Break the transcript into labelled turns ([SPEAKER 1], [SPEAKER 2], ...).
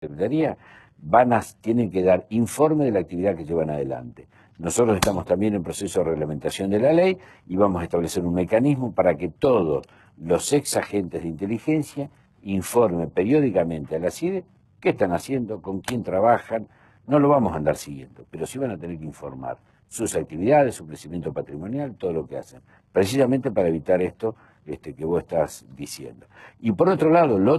[SPEAKER 1] Secretaría van tienen que dar informe de la actividad que llevan adelante. Nosotros estamos también en proceso de reglamentación de la ley y vamos a establecer un mecanismo para que todos los ex agentes de inteligencia informen periódicamente a la CIDE qué están haciendo, con quién trabajan. No lo vamos a andar siguiendo, pero sí van a tener que informar sus actividades, su crecimiento patrimonial, todo lo que hacen, precisamente para evitar esto este, que vos estás diciendo. Y por otro lado, lo otro